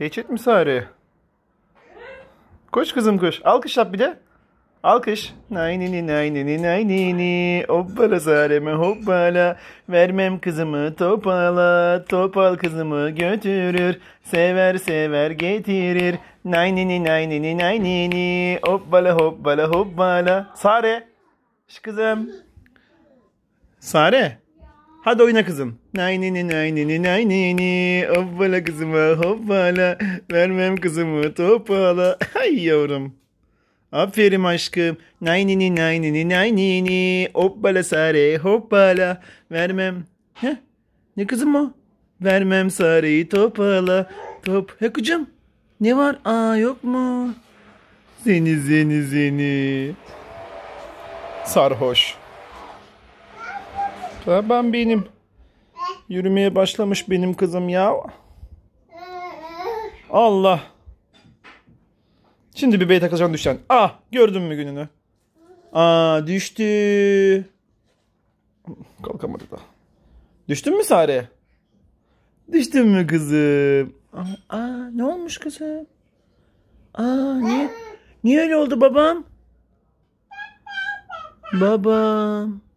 Behçet mi Sare? Koş kızım koş. Alkış yap bir de. Alkış. Naynini naynini naynini. Hoppala sareme hoppala. Vermem kızımı topala. Topal kızımı götürür. Sever sever getirir. Naynini naynini naynini. Hoppala hoppala hoppala. Sare. Şş kızım. Sare. Hadi oyna kızım. Nayni ni nayni ni nayni ni. Hoppala kızıma hoppala. Vermem kızımı topala. Hay yavrum. Aferin aşkım. Nayni ni nayni ni nayni ni. Hoppala sare hoppala. Vermem. Heh. Ne kızım o? Vermem sareyi topala. Top. He kızım. Ne var? Aa yok mu? Seni seni seni. Sarhoş. Ha, ben benim. Yürümeye başlamış benim kızım ya. Allah. Şimdi bir bey takılacaksın düşeceksin. Ah gördün mü gününü? Aa düştü. Kalkamadı da. Düştün mü Sare? Düştün mü kızım? Aa, ah, aa ah, ne olmuş kızım? Aa ah, niye? Niye öyle oldu babam? Babam.